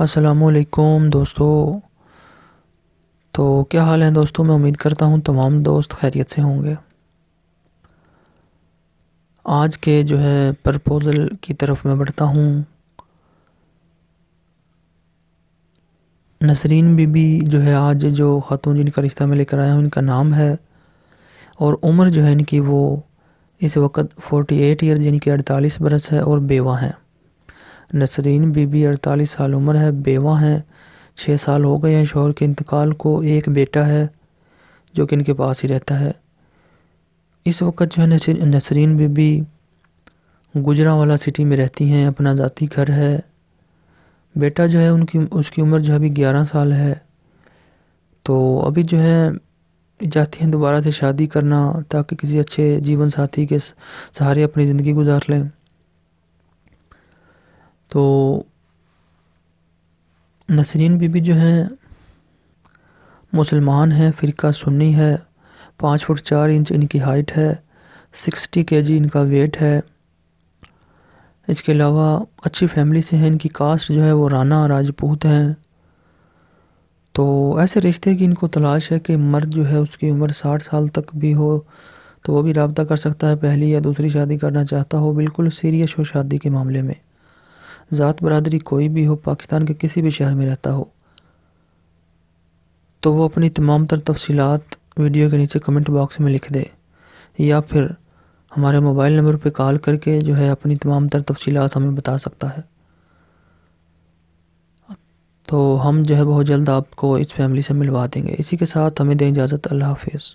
असलकुम दोस्तों तो क्या हाल है दोस्तों मैं उम्मीद करता हूँ तमाम दोस्त खैरियत से होंगे आज के जो है प्रपोज़ल की तरफ मैं बढ़ता हूँ नसरीन बीबी जो है आज जो ख़ातून जिनका रिश्ता मैं लेकर आया हूँ इनका नाम है और उम्र जो है इनकी वो इस वक्त 48 एट ईयर यानी कि अड़तालीस बरस है और बेवा हैं नसरीन बीबी अड़तालीस साल उम्र है बेवा हैं छः साल हो गए हैं शोहर के इंतकाल को एक बेटा है जो कि इनके पास ही रहता है इस वक्त जो है नसरीन बीबी गुजरावाला सिटी में रहती हैं अपना ज़ाती घर है बेटा जो है उनकी उसकी उम्र जो है अभी ग्यारह साल है तो अभी जो है जाती हैं दोबारा से शादी करना ताकि किसी अच्छे जीवन साथी के सहारे अपनी ज़िंदगी गुजार लें तो नसरीन बीबी जो हैं मुसलमान हैं फ़िरका सुन्नी है पाँच फुट चार इंच इनकी हाइट है सिक्सटी के जी इनका वेट है इसके अलावा अच्छी फैमिली से हैं इनकी कास्ट जो है वो राना राजपूत हैं तो ऐसे रिश्ते की इनको तलाश है कि मर्द जो है उसकी उम्र साठ साल तक भी हो तो वो भी रबता कर सकता है पहली या दूसरी शादी करना चाहता हो बिल्कुल सीरियस हो शादी के मामले में ज़ात बरदरी कोई भी हो पाकिस्तान के किसी भी शहर में रहता हो तो वो अपनी तमाम तर तफसीत वीडियो के नीचे कमेंट बॉक्स में लिख दे या फिर हमारे मोबाइल नंबर पर कॉल करके जो है अपनी तमाम तर तफसीत हमें बता सकता है तो हम जो है बहुत जल्द आपको इस फैमिली से मिलवा देंगे इसी के साथ हमें दें इजाज़त अल्लाह हाफिज़